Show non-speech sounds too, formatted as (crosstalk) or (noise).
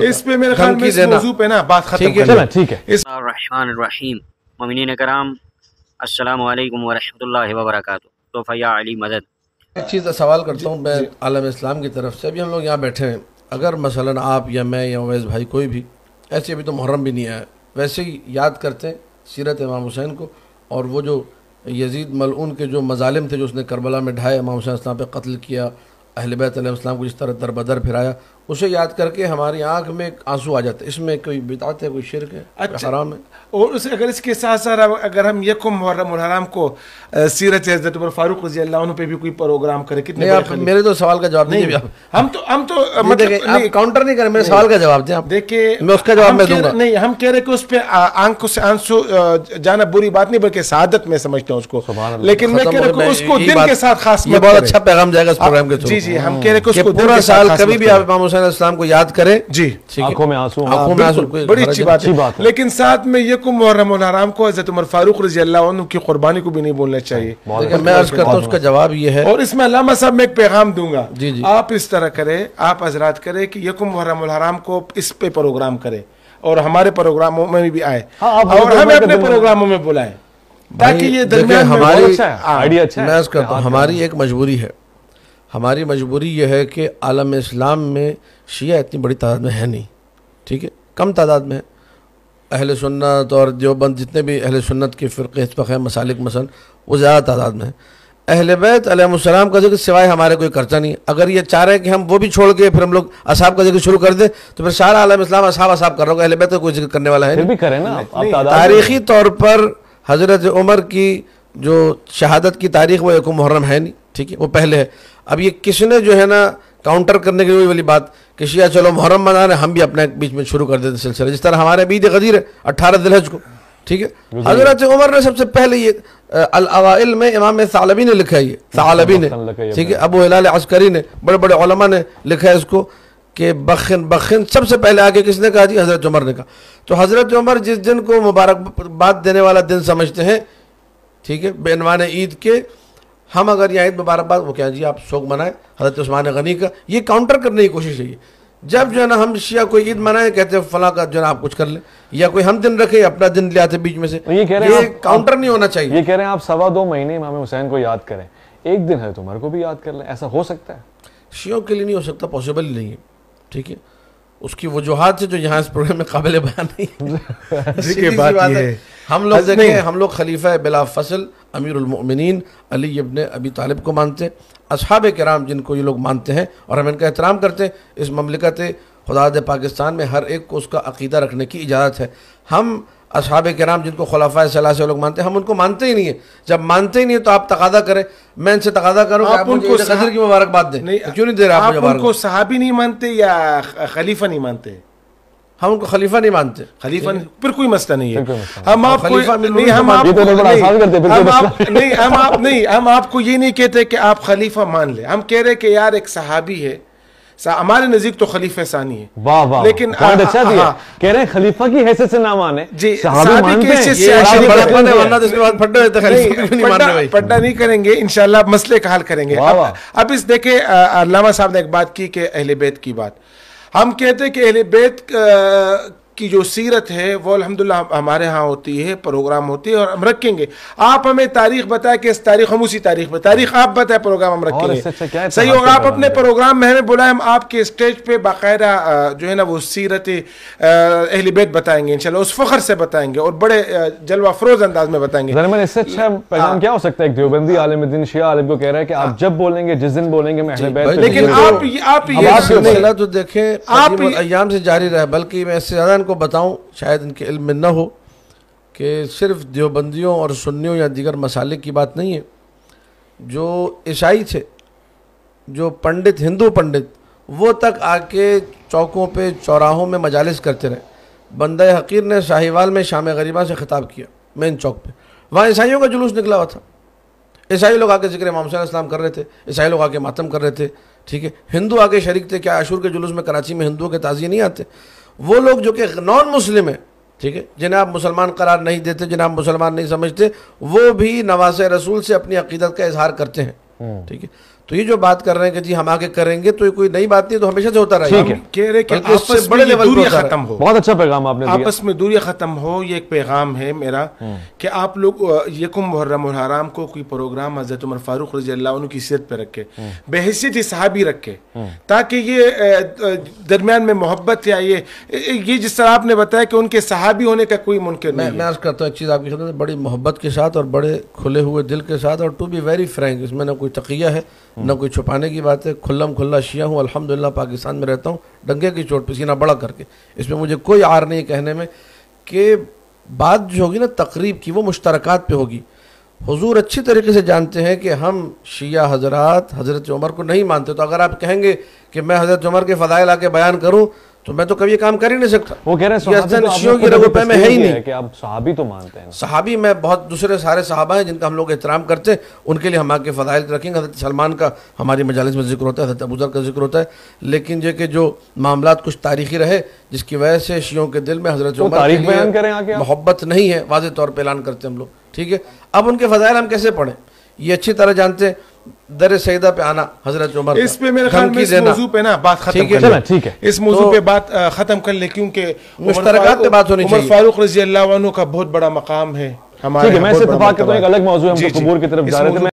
इस पे मेरे ख्याल में इस पे ना बात खत्म कर चलें ठीक है इस रहीम मोमिनीन तो फया अली मदद एक चीज़ सवाल करता हूँ मैं आलम इस्लाम की तरफ से अभी हम लोग यहाँ बैठे हैं अगर मसलन आप या मैं या अवैस भाई कोई भी ऐसे अभी तो मुहर्रम भी नहीं आया वैसे ही याद करते हैं सीरत इमाम हुसैन को और वो जो यजीद मलून के जो मजालिम थे जो उसने करबला में ढाए इमाम हुसैन इस्लाम पर कत्ल किया अहल बैतम को जिस तरह दरबदर फिराया उसे याद करके हमारी आंख में आंसू आ जाते इसमें कोई बिताते है कोई शिरक है अच्छा हराम है और उस अगर इसके साथ साथ अगर हम यको मुहर्रम मुहर्रम हराम को सीरत हजरत उमर फारूक रजी अल्लाह पे भी कोई प्रोग्राम करें कितने आप मेरे तो सवाल का जवाब नहीं हम तो हम तो मतलब काउंटर नहीं करें मेरे सवाल का जवाब दें आप देखिए मैं उसका जवाब मैं दूंगा नहीं हम कह रहे कि उस पर आंखों से आंसू जाना बुरी बात नहीं बल्कि सादत में समझता हूँ उसको लेकिन मैं कह रहा उसको दिन के साथ खास बहुत अच्छा पैगाम जाएगा इस प्रोग्राम के जी जी हम कह रहे हैं कि पूरा साल कभी भी आप हुसैन इस्लाम को याद करें जी आंखों में आंसू आंखों में आंसू बड़ी अच्छी बात है लेकिन साथ में ये को और नाराम को हजरत उमर फारूक रजी अल्लाह की कुर्बानी को भी नहीं बोलना हाँ, चाहिए मैं अर्ज करता हूँ उसका जवाब ये है और इसमें अलामा साहब मैं एक पैगाम दूंगा जी जी आप इस तरह करें आप हजरात करें कि यकुम मुहर्रम हराम को इस पे प्रोग्राम करें और हमारे प्रोग्रामों में भी आए हाँ, और हमें अपने प्रोग्रामों में बुलाए ताकि ये हमारी अच्छा हाँ। आइडिया अच्छा मैं करता हूँ हमारी एक मजबूरी है हमारी मजबूरी यह है कि आलम इस्लाम में शिया इतनी बड़ी तादाद में है नहीं ठीक है कम तादाद में है अहल सुन्नत और देवबंद जितने भी अहल सुन्नत के फ़िरक़े इतफ़ हैं मसालिक मसन वो ज़्यादा तादाद में है अहल बैत अलैहिस्सलाम का जिक्र सिवाय हमारे कोई करता नहीं अगर ये चाह रहे हैं कि हम वो भी छोड़ के फिर हम लोग असाब का जिक्र शुरू कर दें तो फिर सारा आलम इस्लाम असाब असाब कर रहा होगा अहल बैत का कोई जिक्र करने वाला है भी करें ना तारीखी तौर पर हज़रत उमर की जो शहादत की तारीख वो एक मुहर्रम है नहीं ठीक है वो पहले है अब ये किसने जो है ना काउंटर करने की वाली बात कि शिया चलो मुहर्रम मना रहे हम भी अपने बीच में शुरू कर देते सिलसिला जिस तरह हमारे बीद गदीर है अट्ठारह दिलहज को ठीक है हजरत उमर ने सबसे पहले ये अल में इमाम सालबी ने लिखा है ये सालबी ने ठीक है अबू हिल अस्करी ने बड़े बड़े ओलमा ने लिखा है इसको कि बखिन बखिन सबसे पहले आके किसने कहा जी हज़रत उमर ने कहा तो हज़रत उमर जिस दिन को मुबारकबाद देने वाला दिन समझते हैं ठीक है बेनवान ईद के हम अगर यहाँ आयत मुबारकबाद वो क्या जी आप शोक मनाएं हजरत उस्मान गनी का ये काउंटर करने की कोशिश है जब जो है ना हम शिया कोई ईद मनाए कहते हैं फला का जो है आप कुछ कर ले या कोई हम दिन रखे अपना दिन ले आते बीच में से तो ये कह रहे हैं काउंटर नहीं होना चाहिए ये कह रहे हैं आप सवा दो महीने इमाम हुसैन को याद करें एक दिन है तुम्हारे तो को भी याद कर लें ऐसा हो सकता है शियो के लिए नहीं हो सकता पॉसिबल नहीं है ठीक है उसकी वजूहत से जो यहाँ इस प्रोग्राम में काबिल बयान नहीं है (laughs) (laughs) हम लोग देखें हम लोग खलीफा बिला फसल अमीरमिन अली अबन अबी तालिब को मानते हैं असहाब कराम जिनको ये लोग मानते हैं और हम इनका एहतराम करते हैं इस ममलिकत खुदाद पाकिस्तान में हर एक को उसका अकीदा रखने की इजाज़त है हम असहाब कराम जिनको खलाफा सलाह से लोग मानते हैं हम उनको मानते ही नहीं है जब मानते ही नहीं है तो आप तकादा करें मैं इनसे तकादा करूँ आप, उनको सदर की मुबारकबाद दें नहीं, क्यों नहीं दे रहा आप उनको सहाबी नहीं मानते या खलीफा नहीं मानते हम उनको खलीफा नहीं मानते खलीफा फिर कोई मसला नहीं है हम आपको नहीं हम हाँ, आप नहीं हम आप नहीं हम आपको ये नहीं कहते कि आप खलीफा मान ले हम कह रहे कि यार एक सहाबी है हमारे नजदीक तो खलीफा सानी है वाह वाह लेकिन अच्छा दिया हाँ। कह रहे हैं खलीफा की हैसियत से ना माने जी पड्डा तो नहीं करेंगे इनशाला मसले का हल करेंगे अब इस देखे अलामा साहब ने एक बात की अहले बैत की बात हम कहते कि अहले बैत की जो सीरत है वो अलहमदिल्ला हमारे यहाँ होती है प्रोग्राम होती है और हम रखेंगे आप हमें तारीख बताए कि इस तारीख हम उसी तारीख पर तारीख आप बताए प्रोग्राम हम रखेंगे अच्छा, अच्छा, सही होगा आप अपने प्रोग्राम में हमें बुलाए हम आपके स्टेज पर बाकायदा जो है ना वो सीरत अहलीबेद बताएंगे इनशाला उस फखर से बताएंगे और बड़े जलवा फरोज अंदाज में बताएंगे इससे अच्छा हाँ। क्या हो सकता है देवबंदी आलम दिन शेह आलम को कह रहा है कि आप हाँ। जब बोलेंगे जिस दिन बोलेंगे मैं लेकिन आप ये आप ये तो देखें आप अयाम से जारी रहे बल्कि मैं इससे ज्यादा खान को बताऊं शायद इनके इल्म में न हो कि सिर्फ देवबंदियों और सुन्नियों या दीगर मसाले की बात नहीं है जो ईसाई थे जो पंडित हिंदू पंडित वो तक आके चौकों पे चौराहों में मजालस करते रहे बंदे हकीर ने शाहीवाल में शाम गरीबा से ख़िताब किया मेन चौक पे वहाँ ईसाइयों का जुलूस निकला हुआ था ईसाई लोग आके जिक्र इमाम इस्लाम कर रहे थे ईसाई लोग आके मातम कर रहे थे ठीक है हिंदू आगे शरीक थे क्या आशूर के जुलूस में कराची में हिंदुओं के ताज़िए नहीं आते वो लोग जो कि नॉन मुस्लिम हैं ठीक है जिन्हें आप मुसलमान करार नहीं देते जिन्हें आप मुसलमान नहीं समझते वो भी नवाज रसूल से अपनी अकीदत का इजहार करते हैं हम्म। ठीक है तो ये जो बात कर रहे हैं कि जी हम आगे करेंगे तो ये कोई नई बात नहीं तो हमेशा से होता रहे आपस बहुत अच्छा पैगाम आपने आपस में दूरी खत्म हो ये एक पैगाम है मेरा हम्म। कि आप लोग यकुम मुहर्रम और हराम को कोई प्रोग्राम हजरत उमर फारूक रजी अल्लाह की सीरत पे रखे हम्म। बहसीत साहबी रखे हम्म। ताकि ये दरमियान में मोहब्बत या ये ये जिस तरह आपने बताया कि उनके साहबी होने का कोई मुमकिन नहीं मैं करता हूँ एक चीज़ आपकी बड़ी मोहब्बत के साथ और बड़े खुले हुए दिल के साथ और टू बी वेरी फ्रेंक इसमें ना कोई तकिया है ना कोई छुपाने की बात है खुल्लम खुल्ला शिया हूँ अल्हम्दुलिल्लाह पाकिस्तान में रहता हूँ डंगे की चोट पर सीना बड़ा करके इसमें मुझे कोई आर नहीं कहने में कि बात जो होगी ना तकरीब की वो मुश्तरक पे होगी हुजूर अच्छी तरीके से जानते हैं कि हम शिया हजरत हज़रत उमर को नहीं मानते तो अगर आप कहेंगे कि मैं हज़रत उमर के फ़ायल आके बयान करूँ तो मैं तो कभी ये काम कर ही नहीं सकता वो कह रहे हैं तो की रगों पे है ही नहीं कि आप सहाबी तो मानते हैं सहाबी मैं बहुत दूसरे सारे सहाबा हैं जिनका हम लोग एहतराम करते हैं उनके लिए हम आके फजायल रखेंगे हजरत सलमान का हमारी मजालस में जिक्र होता है हजरत अबूजर का जिक्र होता है लेकिन ये कि जो मामला कुछ तारीखी रहे जिसकी वजह से शियों के दिल में हजरत तो मोहब्बत नहीं है वाज तौर पर ऐलान करते हम लोग ठीक है अब उनके फ़जाइल हम कैसे पढ़ें ये अच्छी तरह जानते हैं दर सैदा पे आना हजरत उमर इस पे मेरे ख्याल में इस मौजू पे ना बात खत्म कर ले ठीक है इस मौजू तो पे बात खत्म कर ले क्योंकि मुश्तरकात तो पे बात होनी चाहिए उमर फारूक रजी अल्लाह का बहुत बड़ा मकाम है हमारे ठीक है मैं इसे इतफाक करता हूं एक अलग मौजू है हम तो कबूर की तरफ जा रहे थे